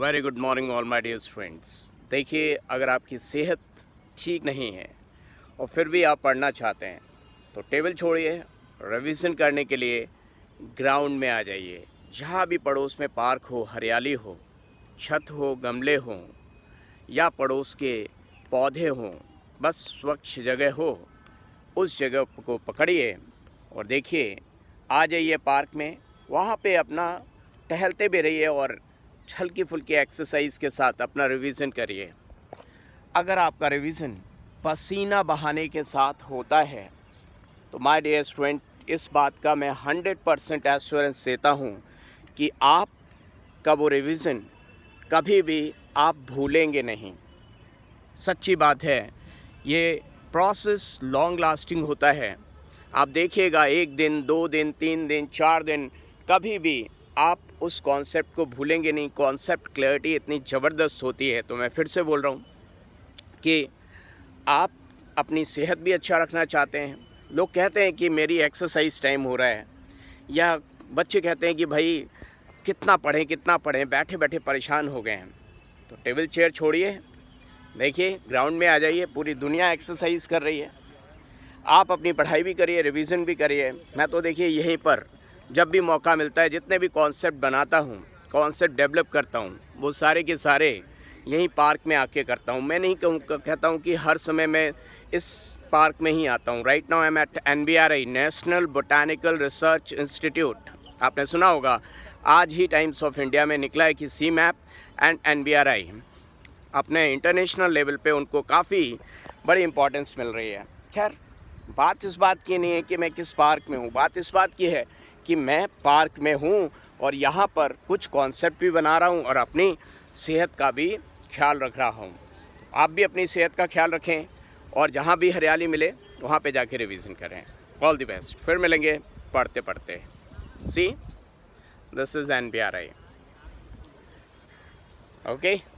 very good morning all my dear friends देखिए अगर आपकी सेहत ठीक नहीं है और फिर भी आप पढ़ना चाहते हैं तो टेबल छोड़िए रिविज़न करने के लिए ग्राउंड में आ जाइए जहाँ भी पड़ोस में पार्क हो हरियाली हो छत हो गमले हों या पड़ोस के पौधे हों बस स्वच्छ जगह हो उस जगह को पकड़िए और देखिए आ जाइए पार्क में वहाँ पे अपना टहलते भी रहिए और हल्की फुल्की एक्सरसाइज के साथ अपना रिवीजन करिए अगर आपका रिवीजन पसीना बहाने के साथ होता है तो माय डियर स्टूडेंट इस बात का मैं हंड्रेड परसेंट एश्योरेंस देता हूँ कि आप का वो रिविज़न कभी भी आप भूलेंगे नहीं सच्ची बात है ये प्रोसेस लॉन्ग लास्टिंग होता है आप देखिएगा एक दिन दो दिन तीन दिन चार दिन कभी भी आप उस कॉन्सेप्ट को भूलेंगे नहीं कॉन्सेप्ट क्लैरिटी इतनी ज़बरदस्त होती है तो मैं फिर से बोल रहा हूँ कि आप अपनी सेहत भी अच्छा रखना चाहते हैं लोग कहते हैं कि मेरी एक्सरसाइज टाइम हो रहा है या बच्चे कहते हैं कि भाई कितना पढ़ें कितना पढ़ें बैठे बैठे परेशान हो गए हैं तो टेबल चेयर छोड़िए देखिए ग्राउंड में आ जाइए पूरी दुनिया एक्सरसाइज कर रही है आप अपनी पढ़ाई भी करिए रिवीजन भी करिए मैं तो देखिए यहीं पर जब भी मौका मिलता है जितने भी कॉन्सेप्ट बनाता हूँ कॉन्सेप्ट डेवलप करता हूँ वो सारे के सारे यहीं पार्क में आके करता हूँ मैं नहीं कहूँ कहता हूँ कि हर समय मैं इस पार्क में ही आता हूँ right now I am at N B R I national botanical research institute आपने सुना होगा आज ही टाइम्स ऑफ इंडिया में निकला है कि C MAP and N B R I अपने इंटरनेशनल लेवल पे उनको काफ़ी बड़ी इंपॉर्टेंस मिल रही है खैर बात इस बात की नहीं है कि मैं किस पार्क में हूँ बात इस बात की है कि मैं पार्क में हूँ और यहाँ पर कुछ कॉन्सेप्ट भी बना रहा हूँ और अपनी सेहत का भी ख्याल रख रहा हूँ आप भी अपनी सेहत का ख्याल रखें और जहाँ भी हरियाली मिले वहाँ पे जाके रिवीजन करें ऑल द बेस्ट फिर मिलेंगे पढ़ते पढ़ते see this is N B R I okay